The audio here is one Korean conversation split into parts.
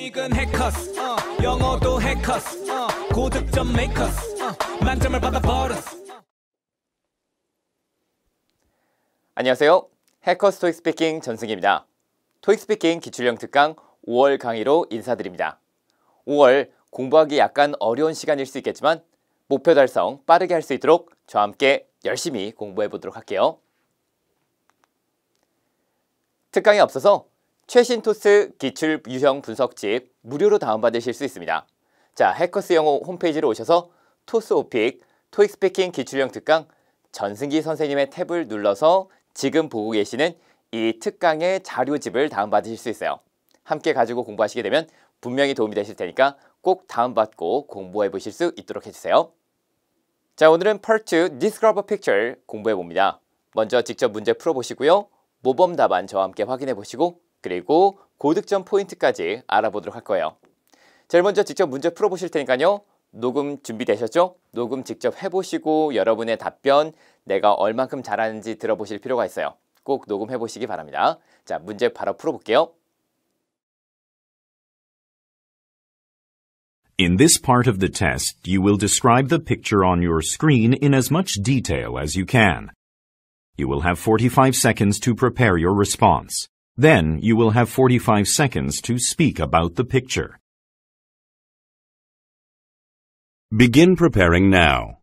토익은 해커스 영어도 해커스 고득점 메이커스 만점을 받아 버렸어 안녕하세요 해커스 토익 스피킹 전승기입니다 토익 스피킹 기출형 특강 5월 강의로 인사드립니다 5월 공부하기 약간 어려운 시간일 수 있겠지만 목표 달성 빠르게 할 수 있도록 저와 함께 열심히 공부해 보도록 할게요 특강이없어서 최신 토스 기출 유형 분석집 무료로 다운받으실 수 있습니다. 자, 해커스 영어 홈페이지로 오셔서 토스 오픽, 토익 스피킹 기출형 특강 전승기 선생님의 탭을 눌러서 지금 보고 계시는 이 특강의 자료집을 다운받으실 수 있어요. 함께 가지고 공부하시게 되면 분명히 도움이 되실 테니까 꼭 다운받고 공부해 보실 수 있도록 해주세요. 자, 오늘은 Part 2 Discover Picture 공부해 봅니다. 먼저 직접 문제 풀어보시고요. 모범 답안 저와 함께 확인해 보시고 그리고 고득점 포인트까지 알아보도록 할 거예요. 제일 먼저 직접 문제 풀어보실 테니까요. 녹음 준비되셨죠? 녹음 직접 해보시고 여러분의 답변 내가 얼만큼 잘하는지 들어보실 필요가 있어요. 꼭 녹음해보시기 바랍니다. 자, 문제 바로 풀어볼게요. In this part of the test, you will describe the picture on your screen in as much detail as you can. You will have 45 seconds to prepare your response. Then you will have 45 seconds to speak about the picture. Begin preparing now.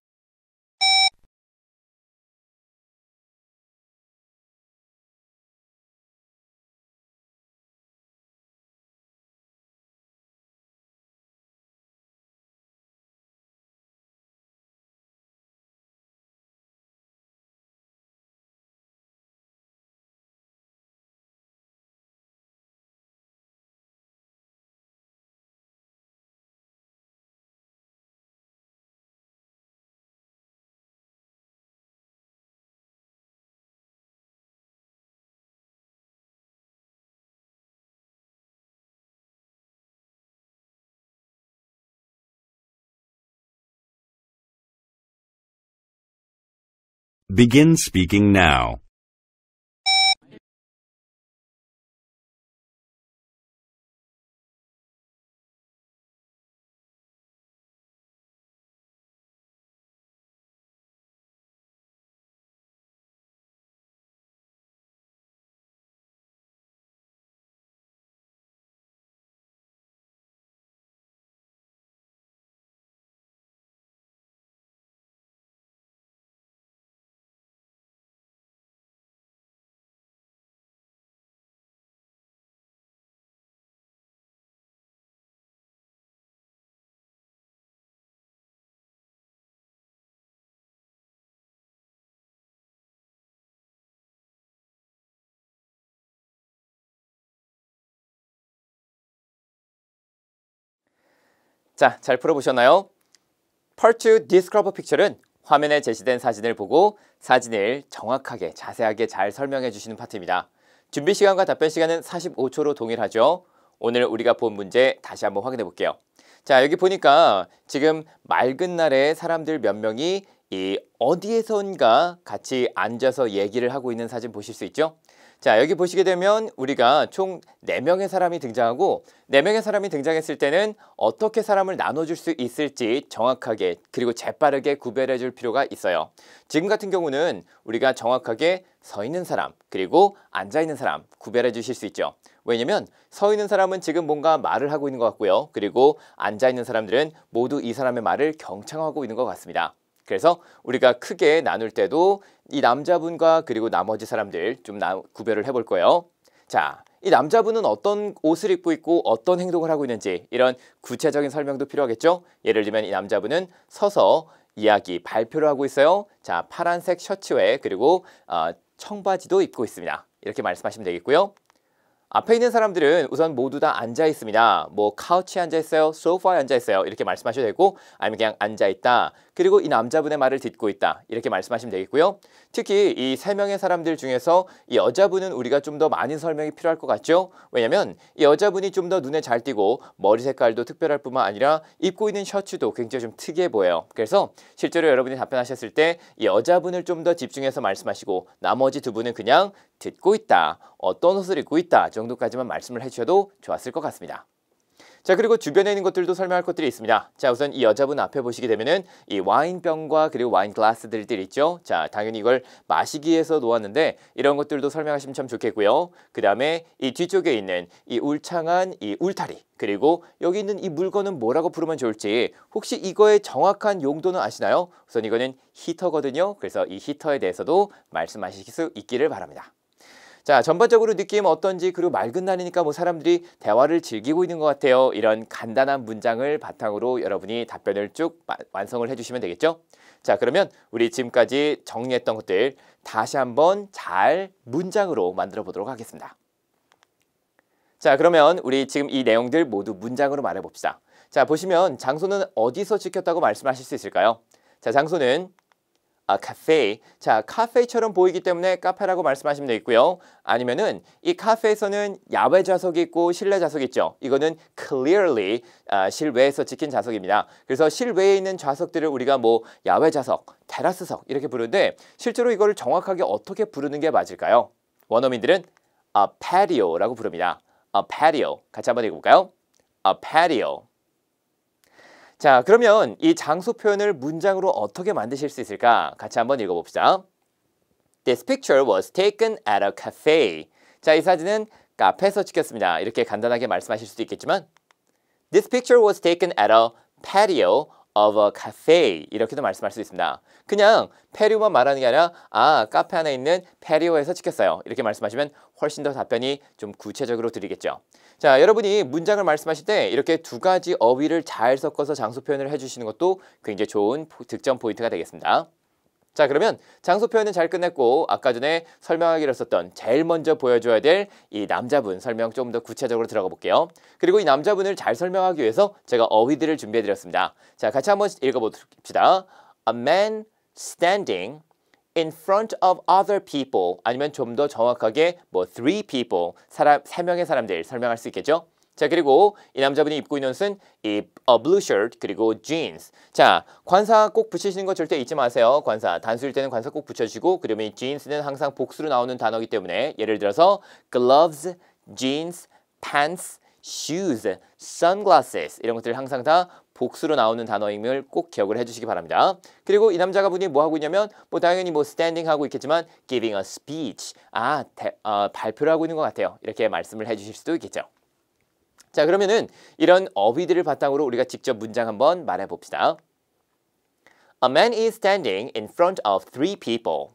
Begin speaking now. 자, 잘 풀어보셨나요? Part 2 Discover Picture는 화면에 제시된 사진을 보고 사진을 정확하게 자세하게 잘 설명해 주시는 파트입니다. 준비 시간과 답변 시간은 45초로 동일하죠. 오늘 우리가 본 문제 다시 한번 확인해 볼게요. 자, 여기 보니까 지금 맑은 날에 사람들 몇 명이 이 어디에선가 같이 앉아서 얘기를 하고 있는 사진 보실 수 있죠? 자 여기 보시게 되면 우리가 총 네명의 사람이 등장하고 네명의 사람이 등장했을 때는 어떻게 사람을 나눠줄 수 있을지 정확하게 그리고 재빠르게 구별해 줄 필요가 있어요. 지금 같은 경우는 우리가 정확하게 서 있는 사람 그리고 앉아 있는 사람 구별해 주실 수 있죠. 왜냐면 서 있는 사람은 지금 뭔가 말을 하고 있는 것 같고요. 그리고 앉아 있는 사람들은 모두 이 사람의 말을 경청하고 있는 것 같습니다. 그래서 우리가 크게 나눌 때도 이 남자분과 그리고 나머지 사람들 좀 나, 구별을 해 볼 거예요. 자, 이 남자분은 어떤 옷을 입고 있고 어떤 행동을 하고 있는지 이런 구체적인 설명도 필요하겠죠. 예를 들면 이 남자분은 서서 이야기 발표를 하고 있어요. 자, 파란색 셔츠에 그리고 어, 청바지도 입고 있습니다. 이렇게 말씀하시면 되겠고요. 앞에 있는 사람들은 우선 모두 다 앉아 있습니다. 뭐 카우치에 앉아 있어요, 소파에 앉아 있어요 이렇게 말씀하셔도 되고 아니면 그냥 앉아 있다. 그리고 이 남자분의 말을 듣고 있다 이렇게 말씀하시면 되겠고요. 특히 이 세 명의 사람들 중에서 이 여자분은 우리가 좀 더 많은 설명이 필요할 것 같죠? 왜냐하면 이 여자분이 좀 더 눈에 잘 띄고 머리 색깔도 특별할 뿐만 아니라 입고 있는 셔츠도 굉장히 좀 특이해 보여요. 그래서 실제로 여러분이 답변하셨을 때 이 여자분을 좀 더 집중해서 말씀하시고 나머지 두 분은 그냥 듣고 있다, 어떤 옷을 입고 있다 정도까지만 말씀을 해주셔도 좋았을 것 같습니다. 자 그리고 주변에 있는 것들도 설명할 것들이 있습니다. 자 우선 이 여자분 앞에 보시게 되면은 이 와인병과 그리고 와인 글라스들들 있죠. 자 당연히 이걸 마시기 위해서 놓았는데 이런 것들도 설명하시면 참 좋겠고요. 그 다음에 이 뒤쪽에 있는 이 울창한 이 울타리 그리고 여기 있는 이 물건은 뭐라고 부르면 좋을지 혹시 이거의 정확한 용도는 아시나요? 우선 이거는 히터거든요. 그래서 이 히터에 대해서도 말씀하실 수 있기를 바랍니다. 자, 전반적으로 느낌 어떤지 그리고 맑은 날이니까 뭐 사람들이 대화를 즐기고 있는 것 같아요. 이런 간단한 문장을 바탕으로 여러분이 답변을 쭉 완성을 해주시면 되겠죠. 자, 그러면 우리 지금까지 정리했던 것들 다시 한번 잘 문장으로 만들어 보도록 하겠습니다. 자, 그러면 우리 지금 이 내용들 모두 문장으로 말해 봅시다. 자, 보시면 장소는 어디서 지켰다고 말씀하실 수 있을까요? 자, 장소는 아, 카페. 자, 카페처럼 보이기 때문에 카페라고 말씀하시면 되겠고요. 아니면은 이 카페에서는 야외 좌석이 있고 실내 좌석이 있죠. 이거는 clearly 아, 실외에서 찍힌 좌석입니다. 그래서 실외에 있는 좌석들을 우리가 뭐 야외 좌석, 테라스석 이렇게 부르는데 실제로 이걸 정확하게 어떻게 부르는 게 맞을까요? 원어민들은 a patio라고 부릅니다. a patio. 같이 한번 읽어볼까요? a patio. 자, 그러면 이 장소 표현을 문장으로 어떻게 만드실 수 있을까? 같이 한번 읽어봅시다. This picture was taken at a cafe. 자, 이 사진은 카페에서 찍혔습니다. 이렇게 간단하게 말씀하실 수도 있겠지만 This picture was taken at a patio of a cafe 이렇게도 말씀할 수 있습니다. 그냥 페리오만 말하는 게 아니라 아 카페 안에 있는 페리오에서 찍혔어요 이렇게 말씀하시면 훨씬 더 답변이 좀 구체적으로 드리겠죠. 자 여러분이 문장을 말씀하실 때 이렇게 두 가지 어휘를 잘 섞어서 장소 표현을 해주시는 것도 굉장히 좋은 득점 포인트가 되겠습니다. 자 그러면 장소 표현은 잘 끝냈고 아까 전에 설명하기로 했었던 제일 먼저 보여줘야 될 이 남자분 설명 좀 더 구체적으로 들어가 볼게요. 그리고 이 남자분을 잘 설명하기 위해서 제가 어휘들을 준비해드렸습니다. 자 같이 한번 읽어봅시다. A man standing in front of other people 아니면 좀 더 정확하게 뭐 three people 사람 세 명의 사람들 설명할 수 있겠죠? 자 그리고 이 남자분이 입고 있는 옷은 이 a 어, blue shirt 그리고 jeans 자 관사 꼭 붙이시는 거 절대 잊지 마세요 관사 단수일 때는 관사 꼭 붙여주고 그러면 이 jeans는 항상 복수로 나오는 단어이기 때문에 예를 들어서 gloves, jeans, pants, shoes, sunglasses 이런 것들 항상 다 복수로 나오는 단어임을 꼭 기억을 해주시기 바랍니다. 그리고 이 남자가 분이 뭐 하고 있냐면 뭐 당연히 뭐 standing 하고 있겠지만 giving a speech 아 대, 어, 발표를 하고 있는 것 같아요. 이렇게 말씀을 해주실 수도 있겠죠. 자 그러면은 이런 어휘들을 바탕으로 우리가 직접 문장 한번 말해봅시다. A man is standing in front of three people.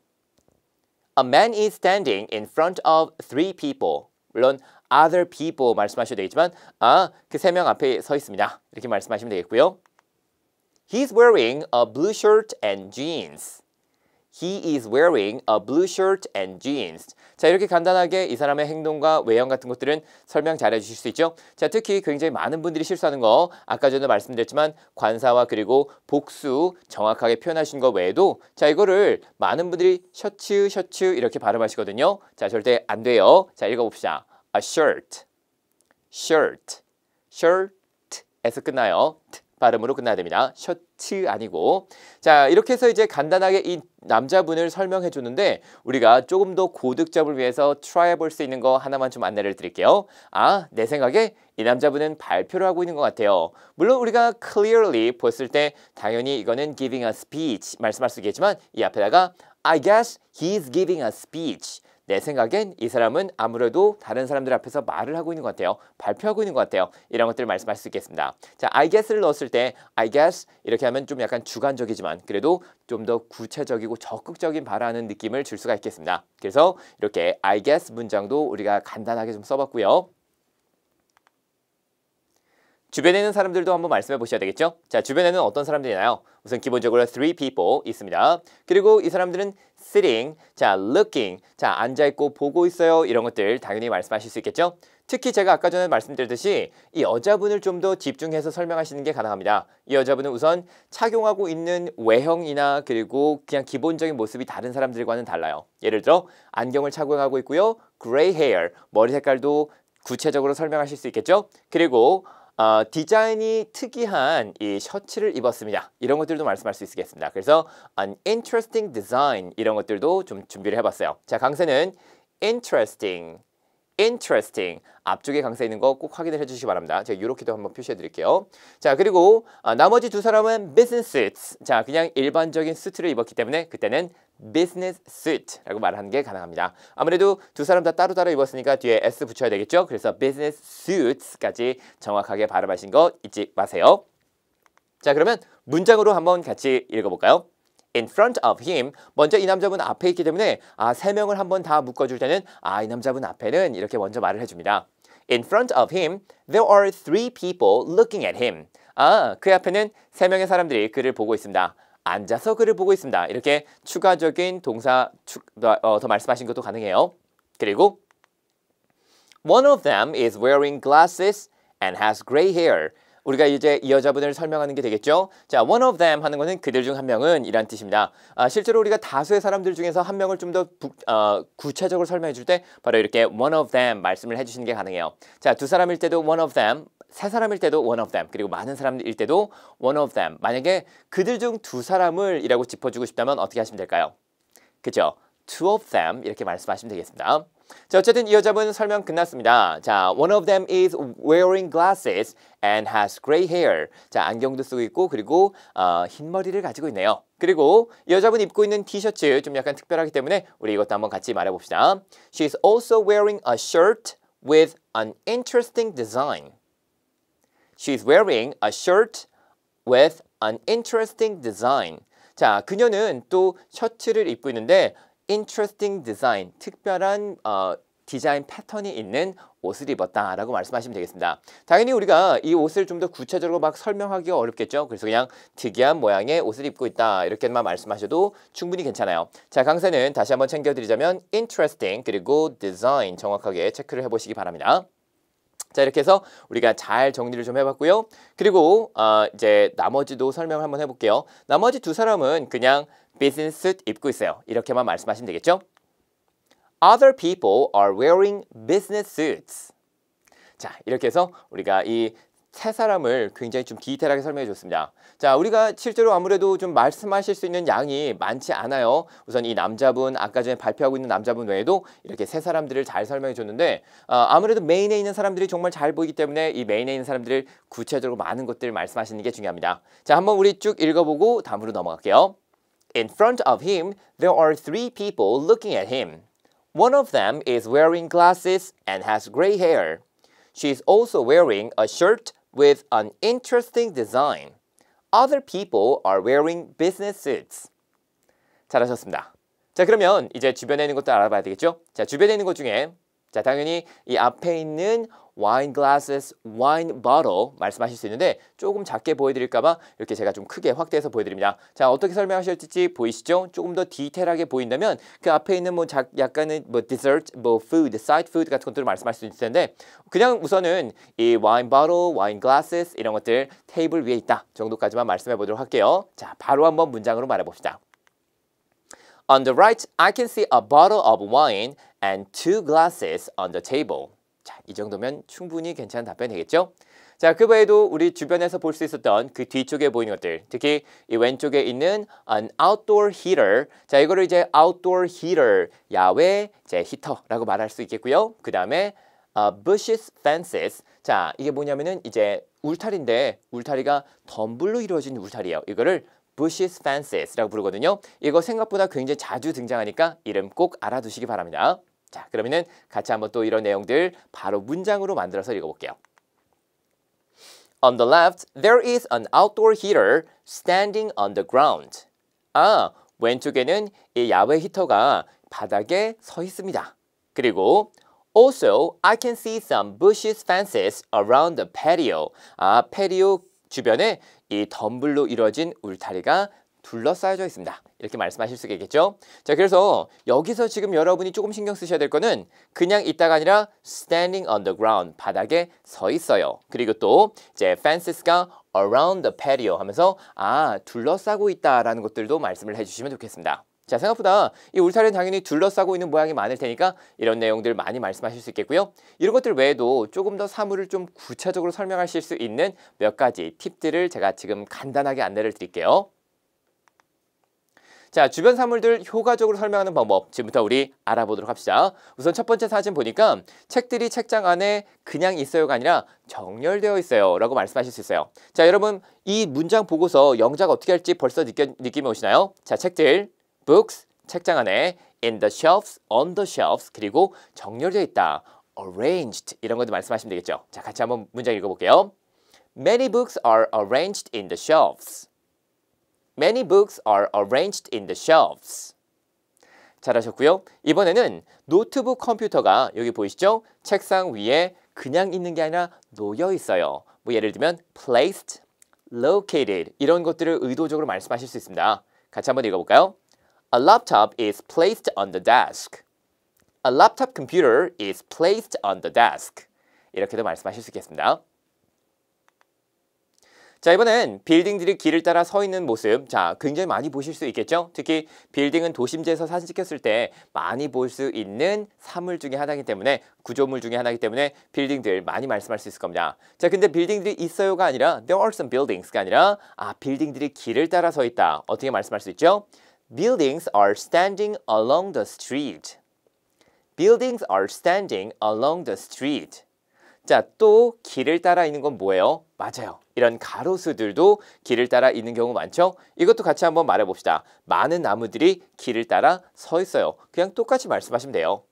A man is standing in front of three people. 물론 other people 말씀하셔도 되겠지만 아, 그 세 명 앞에 서 있습니다. 이렇게 말씀하시면 되겠고요. He's wearing a blue shirt and jeans. He is wearing a blue shirt and jeans. 자 이렇게 간단하게 이 사람의 행동과 외형 같은 것들은 설명 잘 해주실 수 있죠. 자 특히 굉장히 많은 분들이 실수하는 거 아까 전에 말씀드렸지만 관사와 그리고 복수 정확하게 표현하신 것 외에도 자 이거를 많은 분들이 셔츠 셔츠 이렇게 발음하시거든요. 자 절대 안 돼요. 자 읽어봅시다. A shirt, shirt, shirt 에서 끝나요. 발음으로 끝나야 됩니다. 셔츠 트 아니고 자 이렇게 해서 이제 간단하게 이 남자분을 설명해 주는데 우리가 조금 더 고득점을 위해서 트라이 해볼 수 있는 거 하나만 좀 안내를 드릴게요 아 내 생각에 이 남자분은 발표를 하고 있는 것 같아요 물론 우리가 clearly 봤을 때 당연히 이거는 giving a speech 말씀할 수 있겠지만 이 앞에다가 I guess he's giving a speech 내 생각엔 이 사람은 아무래도 다른 사람들 앞에서 말을 하고 있는 것 같아요. 발표하고 있는 것 같아요. 이런 것들을 말씀할 수 있겠습니다. 자, I guess를 넣었을 때 I guess 이렇게 하면 좀 약간 주관적이지만 그래도 좀 더 구체적이고 적극적인 바라는 느낌을 줄 수가 있겠습니다. 그래서 이렇게 I guess 문장도 우리가 간단하게 좀 써봤고요. 주변에 있는 사람들도 한번 말씀해 보셔야 되겠죠? 자, 주변에는 어떤 사람들이 나요? 우선 기본적으로 three people 있습니다. 그리고 이 사람들은 sitting, 자, looking, 자, 앉아있고 보고 있어요. 이런 것들 당연히 말씀하실 수 있겠죠? 특히 제가 아까 전에 말씀드렸듯이 이 여자분을 좀 더 집중해서 설명하시는 게 가능합니다. 이 여자분은 우선 착용하고 있는 외형이나 그리고 그냥 기본적인 모습이 다른 사람들과는 달라요. 예를 들어 안경을 착용하고 있고요. 그레이 헤어, 머리 색깔도 구체적으로 설명하실 수 있겠죠? 그리고 어, 디자인이 특이한 이 셔츠를 입었습니다. 이런 것들도 말씀할 수 있겠습니다. 그래서 an interesting design 이런 것들도 좀 준비를 해봤어요. 자, 강세는 interesting interesting. 앞쪽에 강세 있는 거 꼭 확인을 해주시기 바랍니다. 제가 이렇게도 한번 표시해드릴게요. 자 그리고 아, 나머지 두 사람은 business suits. 자 그냥 일반적인 수트를 입었기 때문에 그때는 business suit라고 말하는 게 가능합니다. 아무래도 두 사람 다 따로따로 입었으니까 뒤에 s 붙여야 되겠죠? 그래서 business suits까지 정확하게 발음하신 거 잊지 마세요. 자 그러면 문장으로 한번 같이 읽어볼까요? in front of him. 먼저 이 남자분 앞에 있기 때문에 아, 세 명을 한번 다 묶어줄 때는 아, 이 남자분 앞에는 이렇게 먼저 말을 해줍니다. In front of him, there are three people looking at him. 아, 그 앞에는 세 명의 사람들이 그를 보고 있습니다. 앉아서 그를 보고 있습니다. 이렇게 추가적인 동사 추, 어, 어 더 말씀하신 것도 가능해요. 그리고 One of them is wearing glasses and has gray hair. 우리가 이제 이 여자분을 설명하는 게 되겠죠. 자, one of them 하는 거는 그들 중 한 명은 이란 뜻입니다. 아, 실제로 우리가 다수의 사람들 중에서 한 명을 좀더 어, 구체적으로 설명해 줄 때 바로 이렇게 one of them 말씀을 해 주시는 게 가능해요. 자, 두 사람일 때도 one of them, 세 사람일 때도 one of them, 그리고 많은 사람일 때도 one of them. 만약에 그들 중 두 사람을 이라고 짚어주고 싶다면 어떻게 하시면 될까요? 그죠? two of them 이렇게 말씀하시면 되겠습니다. 자, 어쨌든 이 여자분 설명 끝났습니다. 자, one of them is wearing glasses and has gray hair. 자, 안경도 쓰고 있고 그리고 어, 흰 머리를 가지고 있네요. 그리고 여자분 입고 있는 티셔츠 좀 약간 특별하기 때문에 우리 이것도 한번 같이 말해봅시다. She's also wearing a shirt with an interesting design. She's wearing a shirt with an interesting design. 자, 그녀는 또 셔츠를 입고 있는데 interesting design, 특별한 어, 디자인 패턴이 있는 옷을 입었다 라고 말씀하시면 되겠습니다. 당연히 우리가 이 옷을 좀 더 구체적으로 막 설명하기가 어렵겠죠. 그래서 그냥 특이한 모양의 옷을 입고 있다 이렇게만 말씀하셔도 충분히 괜찮아요. 자 강세는 다시 한번 챙겨드리자면 interesting 그리고 design 정확하게 체크를 해보시기 바랍니다. 자 이렇게 해서 우리가 잘 정리를 좀 해봤고요. 그리고 어, 이제 나머지도 설명을 한번 해볼게요. 나머지 두 사람은 그냥 비즈니스 n 입고 있어요. 이렇게만 말씀하시면 되겠죠? Other people are wearing business suits. 자 이렇게 해서 우리가 이세 사람을 굉장히 좀 디테일하게 설명해 줬습니다. 자, 우리가 실제로 아무래도 좀 말씀하실 수 있는 양이 많지 않아요. 우선 이 남자분, 아까 전에 발표하고 있는 남자분 외에도 이렇게 세 사람들을 잘 설명해 줬는데 어, 아무래도 메인에 있는 사람들이 정말 잘 보이기 때문에 이 메인에 있는 사람들을 구체적으로 많은 것들을 말씀하시는 게 중요합니다. 자, 한번 우리 쭉 읽어보고 다음으로 넘어갈게요. In front of him, there are three people looking at him. One of them is wearing glasses and has gray hair. She is also wearing a shirt with an interesting design. Other people are wearing business suits. 잘하셨습니다. 자, 그러면 이제 주변에 있는 것도 알아봐야 되겠죠? 자, 주변에 있는 것 중에 자, 당연히 이 앞에 있는 wine glasses, wine bottle 말씀하실 수 있는데 조금 작게 보여드릴까봐 이렇게 제가 좀 크게 확대해서 보여드립니다. 자, 어떻게 설명하실지 보이시죠? 조금 더 디테일하게 보인다면 그 앞에 있는 뭐 작, 약간은 뭐 dessert, 뭐 food, side food 같은 것들을 말씀할 수 있을 텐데 그냥 우선은 이 wine bottle, wine glasses 이런 것들 테이블 위에 있다 정도까지만 말씀해 보도록 할게요. 자, 바로 한번 문장으로 말해봅시다. On the right, I can see a bottle of wine and two glasses on the table. 자, 이 정도면 충분히 괜찮은 답변이겠죠? 자, 그 외에도 우리 주변에서 볼 수 있었던 그 뒤쪽에 보이는 것들, 특히 이 왼쪽에 있는 an outdoor heater. 자, 이거를 이제 outdoor heater, 야외 이제 히터라고 말할 수 있겠고요. 그 다음에 uh, 어, bushes fences. 자, 이게 뭐냐면은 이제 울타리인데 울타리가 덤불로 이루어진 울타리예요. 이거를 bushes fences라고 부르거든요. 이거 생각보다 굉장히 자주 등장하니까 이름 꼭 알아두시기 바랍니다. 자, 그러면은 같이 한번 또 이런 내용들 바로 문장으로 만들어서 읽어볼게요. On the left, there is an outdoor heater standing on the ground. 아, 왼쪽에는 이 야외 히터가 바닥에 서 있습니다. 그리고 Also, I can see some bushes fences around the patio. 아, 페리오 주변에 이덤블로 이루어진 울타리가 둘러싸여져 있습니다. 이렇게 말씀하실 수 있겠죠. 자, 그래서 여기서 지금 여러분이 조금 신경 쓰셔야 될 거는 그냥 있다가 아니라 standing on the ground, 바닥에 서 있어요. 그리고 또 이제 fences가 around the patio 하면서 아, 둘러싸고 있다라는 것들도 말씀을 해주시면 좋겠습니다. 자 생각보다 이 울타리는 당연히 둘러싸고 있는 모양이 많을 테니까 이런 내용들 많이 말씀하실 수 있겠고요. 이런 것들 외에도 조금 더 사물을 좀 구체적으로 설명하실 수 있는 몇 가지 팁들을 제가 지금 간단하게 안내를 드릴게요. 자, 주변 사물들 효과적으로 설명하는 방법 지금부터 우리 알아보도록 합시다. 우선 첫 번째 사진 보니까 책들이 책장 안에 그냥 있어요가 아니라 정렬되어 있어요 라고 말씀하실 수 있어요. 자, 여러분 이 문장 보고서 영작 어떻게 할지 벌써 느껴, 느낌이 오시나요? 자, 책들 books 책장 안에 in the shelves, on the shelves 그리고 정렬되어 있다. arranged 이런 것도 말씀하시면 되겠죠. 자, 같이 한번 문장 읽어 볼게요. Many books are arranged in the shelves. Many books are arranged in the shelves. 잘하셨고요. 이번에는 노트북 컴퓨터가 여기 보이시죠? 책상 위에 그냥 있는 게 아니라 놓여 있어요. 뭐 예를 들면 placed, located 이런 것들을 의도적으로 말씀하실 수 있습니다. 같이 한번 읽어볼까요? A laptop is placed on the desk. A laptop computer is placed on the desk. 이렇게도 말씀하실 수 있겠습니다. 자 이번엔 빌딩들이 길을 따라 서 있는 모습 자 굉장히 많이 보실 수 있겠죠 특히 빌딩은 도심지에서 사진 찍혔을 때 많이 볼 수 있는 사물 중의 하나이기 때문에 구조물 중의 하나이기 때문에 빌딩들 많이 말씀할 수 있을 겁니다 자 근데 빌딩들이 있어요가 아니라 there are some buildings가 아니라 아 빌딩들이 길을 따라 서 있다 어떻게 말씀할 수 있죠 Buildings are standing along the street. Buildings are standing along the street. 자, 또 길을 따라 있는 건 뭐예요? 맞아요. 이런 가로수들도 길을 따라 있는 경우 많죠? 이것도 같이 한번 말해 봅시다. 많은 나무들이 길을 따라 서 있어요. 그냥 똑같이 말씀하시면 돼요.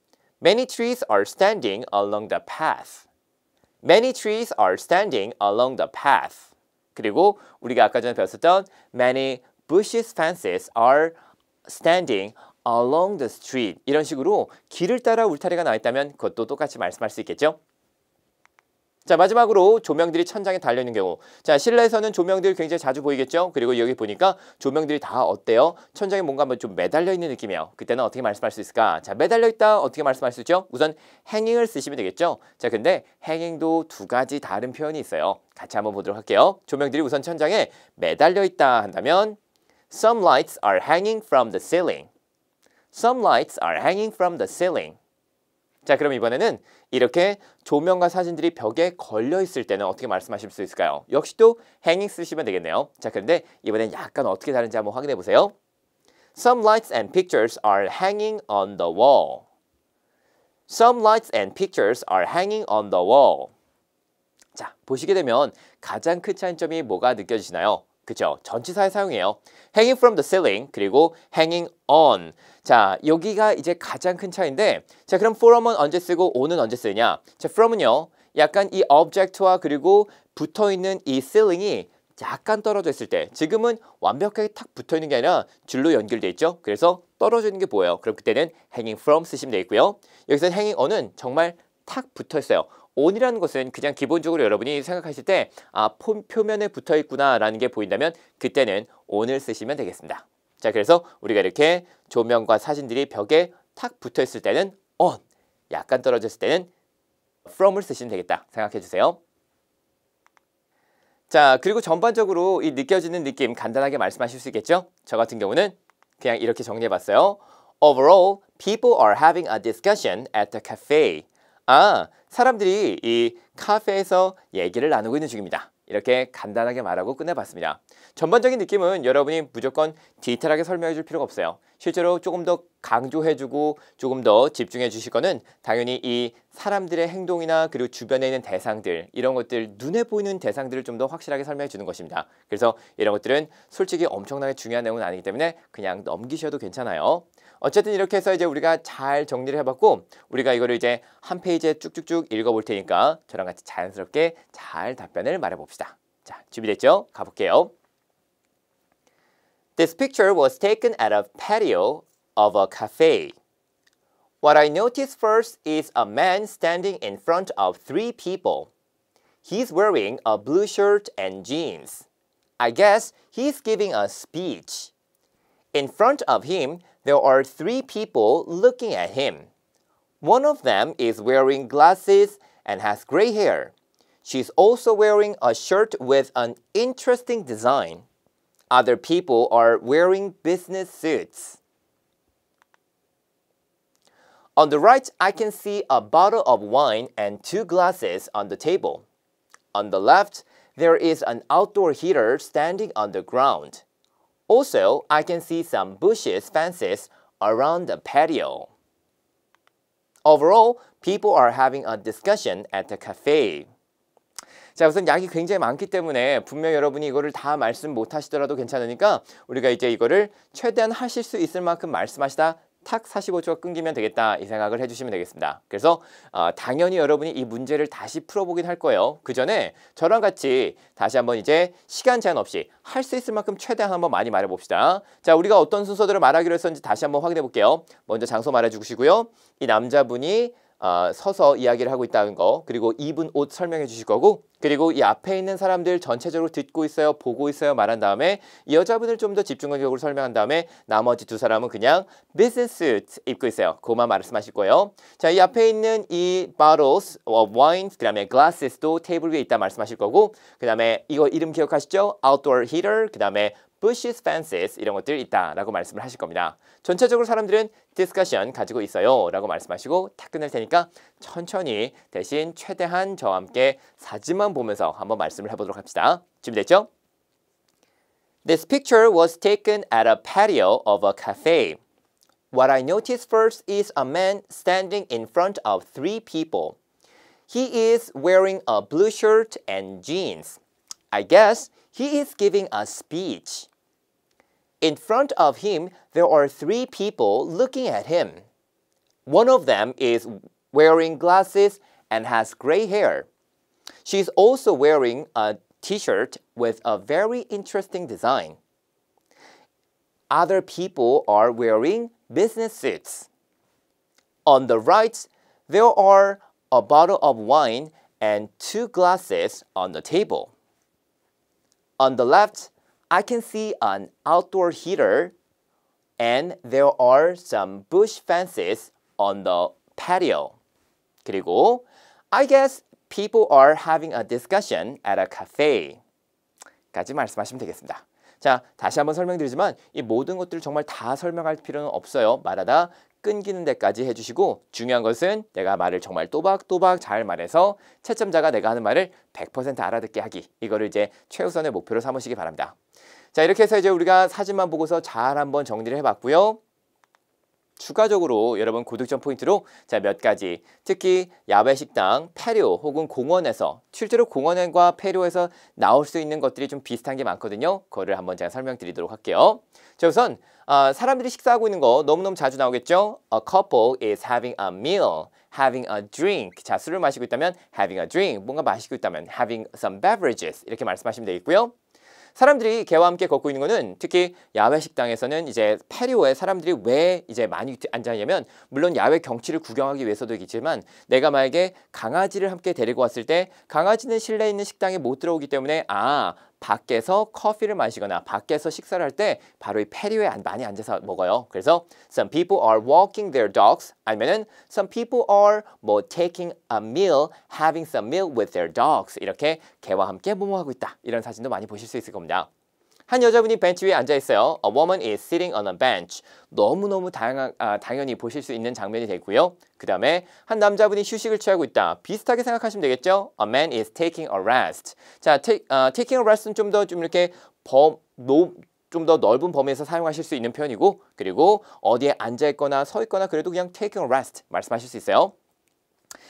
Many trees are standing along the path. Many trees are standing along the path. 그리고 우리가 아까 전에 배웠었던 many bushes fences are standing along the street 이런 식으로 길을 따라 울타리가 나와 있다면 그것도 똑같이 말씀할 수 있겠죠? 자 마지막으로 조명들이 천장에 달려있는 경우 자 실내에서는 조명들이 굉장히 자주 보이겠죠 그리고 여기 보니까 조명들이 다 어때요 천장에 뭔가 좀 매달려 있는 느낌이에요 그때는 어떻게 말씀할 수 있을까 자 매달려 있다 어떻게 말씀할 수 있죠 우선 행잉을 쓰시면 되겠죠 자 근데 행잉도 두 가지 다른 표현이 있어요 같이 한번 보도록 할게요 조명들이 우선 천장에 매달려 있다 한다면 Some lights are hanging from the ceiling. Some lights are hanging from the ceiling. 자, 그럼 이번에는 이렇게 조명과 사진들이 벽에 걸려 있을 때는 어떻게 말씀하실 수 있을까요? 역시 또 hanging 쓰시면 되겠네요. 자, 그런데 이번엔 약간 어떻게 다른지 한번 확인해 보세요. Some lights and pictures are hanging on the wall. Some lights and pictures are hanging on the wall. 자, 보시게 되면 가장 큰 차이점이 뭐가 느껴지시나요? 그죠? 전치사에 사용해요. hanging from the ceiling 그리고 hanging on. 자, 여기가 이제 가장 큰 차이인데 자, 그럼 from은 언제 쓰고 on은 언제 쓰냐? 자, from은요. 약간 이 object와 그리고 붙어 있는 이 ceiling이 약간 떨어져 있을 때 지금은 완벽하게 탁 붙어 있는 게 아니라 줄로 연결돼 있죠. 그래서 떨어지는 게 보여요. 그럼 그때는 hanging from 쓰시면 되겠고요. 여기서 hanging on은 정말 탁 붙어 있어요. 온이라는 것은 그냥 기본적으로 여러분이 생각하실 때 아, 표면에 붙어 있구나라는 게 보인다면 그때는 온을 쓰시면 되겠습니다. 자, 그래서 우리가 이렇게 조명과 사진들이 벽에 탁 붙어 있을 때는 on, 약간 떨어졌을 때는 from을 쓰시면 되겠다 생각해 주세요. 자, 그리고 전반적으로 이 느껴지는 느낌 간단하게 말씀하실 수 있겠죠? 저 같은 경우는 그냥 이렇게 정리해 봤어요. Overall, people are having a discussion at the cafe. 아, 사람들이 이 카페에서 얘기를 나누고 있는 중입니다. 이렇게 간단하게 말하고 끝내봤습니다. 전반적인 느낌은 여러분이 무조건 디테일하게 설명해 줄 필요가 없어요. 실제로 조금 더 강조해 주고 조금 더 집중해 주실 거는 당연히 이 사람들의 행동이나 그리고 주변에 있는 대상들 이런 것들 눈에 보이는 대상들을 좀 더 확실하게 설명해 주는 것입니다. 그래서 이런 것들은 솔직히 엄청나게 중요한 내용은 아니기 때문에 그냥 넘기셔도 괜찮아요. 어쨌든 이렇게 해서 이제 우리가 잘 정리를 해봤고 우리가 이거를 이제 한 페이지에 쭉쭉쭉 읽어볼 테니까 저랑 같이 자연스럽게 잘 답변을 말해봅시다. 자, 준비됐죠? 가볼게요. This picture was taken at a patio of a cafe. What I notice first is a man standing in front of three people. He's wearing a blue shirt and jeans. I guess he's giving a speech. In front of him, there are three people looking at him. One of them is wearing glasses and has gray hair. She's also wearing a shirt with an interesting design. Other people are wearing business suits. On the right, I can see a bottle of wine and two glasses on the table. On the left, there is an outdoor heater standing on the ground. Also, I can see some bushes fences around the patio. Overall, people are having a discussion at the cafe. 자, 우선 약이 굉장히 많기 때문에 분명 여러분이 이거를 다 말씀 못 하시더라도 괜찮으니까 우리가 이제 이거를 최대한 하실 수 있을 만큼 말씀하시다 탁 45초가 끊기면 되겠다 이 생각을 해주시면 되겠습니다. 그래서 어, 당연히 여러분이 이 문제를 다시 풀어보긴 할 거예요. 그 전에 저랑 같이 다시 한번 이제 시간 제한 없이 할 수 있을 만큼 최대한 한번 많이 말해봅시다. 자 우리가 어떤 순서대로 말하기로 했었는지 다시 한번 확인해 볼게요. 먼저 장소 말해주시고요. 이 남자분이 아, 서서 이야기를 하고 있다는 거 그리고 입은 옷 설명해 주실 거고 그리고 이 앞에 있는 사람들 전체적으로 듣고 있어요 보고 있어요 말한 다음에 이 여자분을 좀 더 집중적으로 설명한 다음에 나머지 두 사람은 그냥 비즈니스 n e 입고 있어요 그만 말씀하실 거예요 자 이 앞에 있는 이 bottles of wine 그 다음에 glasses도 테이블 위에 있다 말씀하실 거고 그 다음에 이거 이름 기억하시죠? outdoor heater 그 다음에 bushes, fences 이런 것들 있다라고 말씀을 하실 겁니다. 전체적으로 사람들은 discussion 가지고 있어요 라고 말씀하시고 탁 끝낼 테니까 천천히 대신 최대한 저와 함께 사진만 보면서 한번 말씀을 해보도록 합시다. 준비됐죠? This picture was taken at a patio of a cafe. What I noticed first is a man standing in front of three people. He is wearing a blue shirt and jeans. I guess he is giving a speech. In front of him, there are three people looking at him. One of them is wearing glasses and has gray hair. She's also wearing a t-shirt with a very interesting design. Other people are wearing business suits. On the right, there are a bottle of wine and two glasses on the table. On the left, I can see an outdoor heater and there are some bush fences on the patio. 그리고 I guess people are having a discussion at a cafe. 까지 말씀하시면 되겠습니다. 자, 다시 한번 설명드리지만 이 모든 것들을 정말 다 설명할 필요는 없어요. 말하다 끊기는 데까지 해주시고 중요한 것은 내가 말을 정말 또박또박 잘 말해서 채점자가 내가 하는 말을 100% 알아듣게 하기 이거를 이제 최우선의 목표로 삼으시기 바랍니다. 자 이렇게 해서 이제 우리가 사진만 보고서 잘 한번 정리를 해봤고요. 추가적으로 여러분 고득점 포인트로 자 몇 가지 특히 야외 식당, 페리 혹은 공원에서 실제로 공원과 페리에서 나올 수 있는 것들이 좀 비슷한 게 많거든요. 그거를 한번 제가 설명드리도록 할게요. 자 우선 아, 사람들이 식사하고 있는 거 너무너무 자주 나오겠죠? A couple is having a meal, having a drink. 자, 술을 마시고 있다면 having a drink, 뭔가 마시고 있다면 having some beverages 이렇게 말씀하시면 되겠고요. 사람들이 개와 함께 걷고 있는 거는 특히 야외 식당에서는 이제 파리오에 사람들이 왜 이제 많이 앉아냐면 물론 야외 경치를 구경하기 위해서도 있지만 내가 만약에 강아지를 함께 데리고 왔을 때 강아지는 실내에 있는 식당에 못 들어오기 때문에 아 밖에서 커피를 마시거나 밖에서 식사를 할 때 바로 이 페리오에 많이 앉아서 먹어요. 그래서 some people are walking their dogs 아니면은 some people are 뭐 taking a meal, having some meal with their dogs 이렇게 개와 함께 뭐모하고 있다 이런 사진도 많이 보실 수 있을 겁니다. 한 여자분이 벤치 위에 앉아 있어요. A woman is sitting on a bench. 너무너무 다양한, 아, 당연히 보실 수 있는 장면이 되고요. 그 다음에 한 남자분이 휴식을 취하고 있다. 비슷하게 생각하시면 되겠죠? A man is taking a rest. 자, take, 어, 아, taking a rest는 좀 더좀 좀 이렇게 범, 노, 좀더 넓은 범위에서 사용하실 수 있는 표현이고 그리고 어디에 앉아 있거나 서 있거나 그래도 그냥 taking a rest 말씀하실 수 있어요.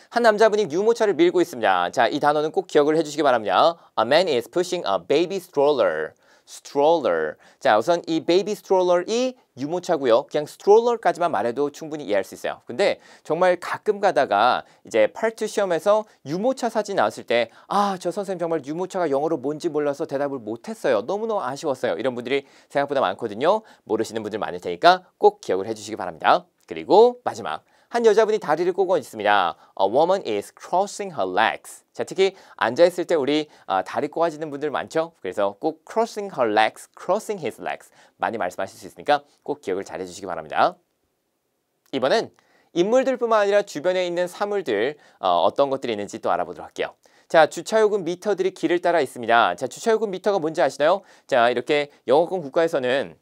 한 남자분이 유모차를 밀고 있습니다. 자, 이 단어는 꼭 기억을 해주시기 바랍니다. A man is pushing a baby stroller. stroller. 자, 우선 이 baby stroller이 유모차고요. 그냥 stroller까지만 말해도 충분히 이해할 수 있어요. 근데 정말 가끔 가다가 이제 팔트 시험에서 유모차 사진 나왔을 때 아, 저 선생님 정말 유모차가 영어로 뭔지 몰라서 대답을 못했어요. 너무너무 아쉬웠어요. 이런 분들이 생각보다 많거든요. 모르시는 분들 많을 테니까 꼭 기억을 해주시기 바랍니다. 그리고 마지막 한 여자분이 다리를 꼬고 있습니다. A woman is crossing her legs. 자, 특히 앉아있을 때 우리 어, 다리 꼬아지는 분들 많죠? 그래서 꼭 crossing her legs, crossing his legs 많이 말씀하실 수 있으니까 꼭 기억을 잘 해주시기 바랍니다. 이번엔 인물들뿐만 아니라 주변에 있는 사물들 어, 어떤 것들이 있는지 또 알아보도록 할게요. 자, 주차요금 미터들이 길을 따라 있습니다. 자, 주차요금 미터가 뭔지 아시나요? 자, 이렇게 영어권 국가에서는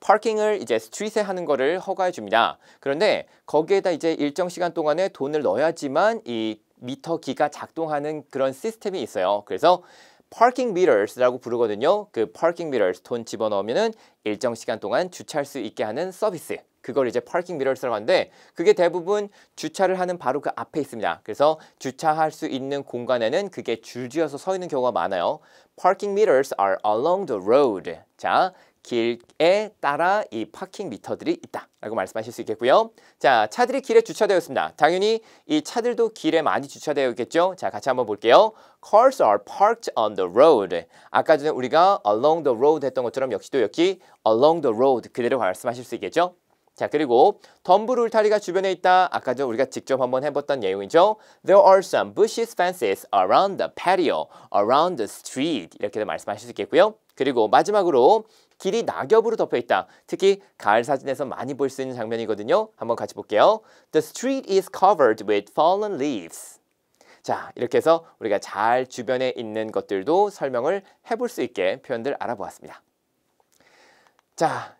파킹을 이제 스트릿에 하는 거를 허가해 줍니다. 그런데 거기에다 이제 일정 시간 동안에 돈을 넣어야지만 이 미터기가 작동하는 그런 시스템이 있어요. 그래서 parking meters라고 부르거든요. 그 parking meters 돈 집어넣으면은 일정 시간 동안 주차할 수 있게 하는 서비스. 그걸 이제 parking meters라고 하는데 그게 대부분 주차를 하는 바로 그 앞에 있습니다. 그래서 주차할 수 있는 공간에는 그게 줄지어서 서 있는 경우가 많아요. parking meters are along the road. 자, 길에 따라 이 파킹 미터들이 있다라고 말씀하실 수 있겠고요. 자, 차들이 길에 주차되었습니다. 당연히 이 차들도 길에 많이 주차되어 있겠죠. 자, 같이 한번 볼게요. Cars are parked on the road. 아까 전에 우리가 along the road 했던 것처럼 역시도 역시 along the road 그대로 말씀하실 수 있겠죠. 자 그리고 덤불 울타리가 주변에 있다. 아까 전 우리가 직접 한번 해봤던 내용이죠. There are some bushes fences around the patio, around the street 이렇게도 말씀하실 수 있겠고요. 그리고 마지막으로 길이 낙엽으로 덮여 있다. 특히 가을 사진에서 많이 볼 수 있는 장면이거든요. 한번 같이 볼게요. The street is covered with fallen leaves. 자, 이렇게 해서 우리가 잘 주변에 있는 것들도 설명을 해볼 수 있게 표현들 알아보았습니다. 자,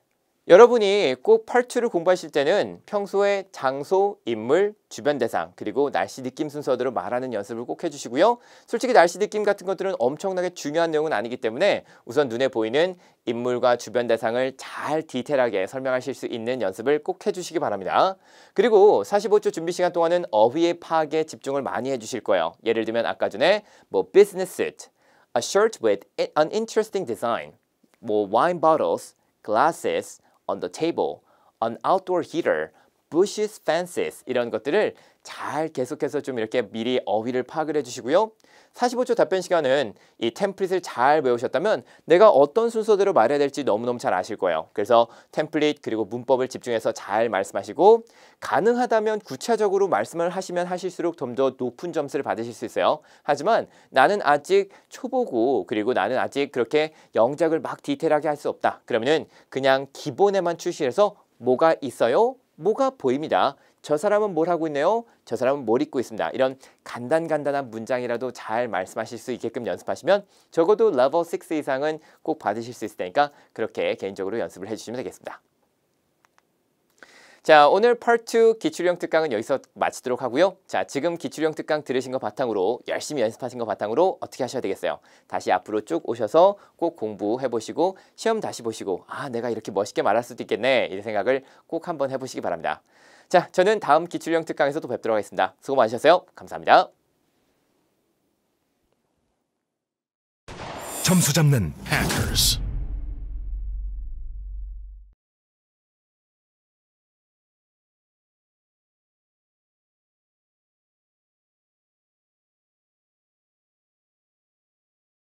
여러분이 꼭 팔투를 공부하실 때는 평소에 장소, 인물, 주변 대상, 그리고 날씨 느낌 순서대로 말하는 연습을 꼭 해주시고요. 솔직히 날씨 느낌 같은 것들은 엄청나게 중요한 내용은 아니기 때문에 우선 눈에 보이는 인물과 주변 대상을 잘 디테일하게 설명하실 수 있는 연습을 꼭 해주시기 바랍니다. 그리고 45초 준비 시간 동안은 어휘의 파악에 집중을 많이 해주실 거예요. 예를 들면 아까 전에 뭐 business suit, a shirt with an interesting design, 뭐 wine bottles, glasses, on the table, an outdoor heater, bushes, fences 이런 것들을 잘 계속해서 좀 이렇게 미리 어휘를 파악을 해주시고요. 45초 답변 시간은 이 템플릿을 잘 외우셨다면 내가 어떤 순서대로 말해야 될지 너무너무 잘 아실 거예요. 그래서 템플릿 그리고 문법을 집중해서 잘 말씀하시고 가능하다면 구체적으로 말씀을 하시면 하실수록 좀 더 높은 점수를 받으실 수 있어요. 하지만 나는 아직 초보고 그리고 나는 아직 그렇게 영작을 막 디테일하게 할 수 없다. 그러면은 그냥 기본에만 출시해서 뭐가 있어요? 뭐가 보입니다. 저 사람은 뭘 하고 있네요. 저 사람은 뭘 입고 있습니다. 이런 간단간단한 문장이라도 잘 말씀하실 수 있게끔 연습하시면 적어도 레벨 6 이상은 꼭 받으실 수 있을 테니까 그렇게 개인적으로 연습을 해주시면 되겠습니다. 자 오늘 파트 2 기출형 특강은 여기서 마치도록 하고요. 자 지금 기출형 특강 들으신 것 바탕으로 열심히 연습하신 것 바탕으로 어떻게 하셔야 되겠어요. 다시 앞으로 쭉 오셔서 꼭 공부해보시고 시험 다시 보시고 아 내가 이렇게 멋있게 말할 수도 있겠네 이런 생각을 꼭 한번 해보시기 바랍니다. 자 저는 다음 기출형 특강에서 또 뵙도록 하겠습니다. 수고 많으셨어요. 감사합니다. 점수 잡는 hackers.